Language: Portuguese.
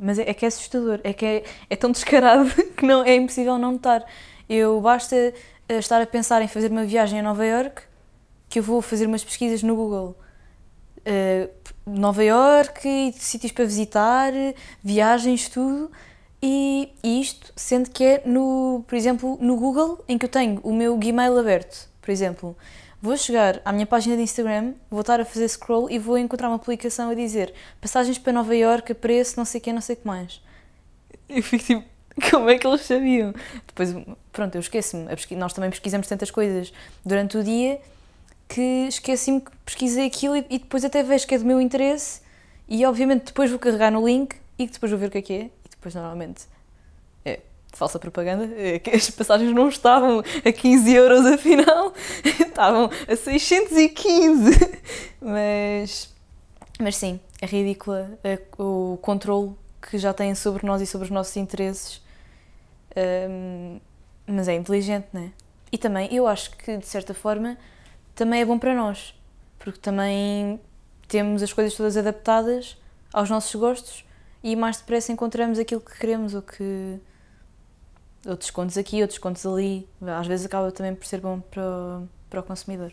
Mas é, é que é assustador, é que é, é tão descarado que não, é impossível não notar. Eu basta eh, estar a pensar em fazer uma viagem a Nova York que eu vou fazer umas pesquisas no Google. Uh, Nova York, sítios para visitar, viagens, tudo. E, e isto sendo que é, no, por exemplo, no Google, em que eu tenho o meu Gmail aberto. Por exemplo, vou chegar à minha página de Instagram, vou estar a fazer scroll e vou encontrar uma publicação a dizer passagens para Nova Iorque, preço, não sei o que, não sei o que mais. Eu fico tipo, como é que eles sabiam? Depois, pronto, eu esqueço-me. Nós também pesquisamos tantas coisas durante o dia que esqueci-me que pesquisei aquilo e, e depois até vejo que é do meu interesse e obviamente depois vou carregar no link e depois vou ver o que é que é e depois normalmente falsa propaganda, eh, que as passagens não estavam a 15 euros afinal, estavam a 615. Mas, mas sim, é ridícula eh, o controle que já têm sobre nós e sobre os nossos interesses. Um, mas é inteligente, não é? E também, eu acho que de certa forma também é bom para nós, porque também temos as coisas todas adaptadas aos nossos gostos e mais depressa encontramos aquilo que queremos ou que outros descontos aqui, outros descontos ali. Às vezes acaba também por ser bom para, o, para o consumidor.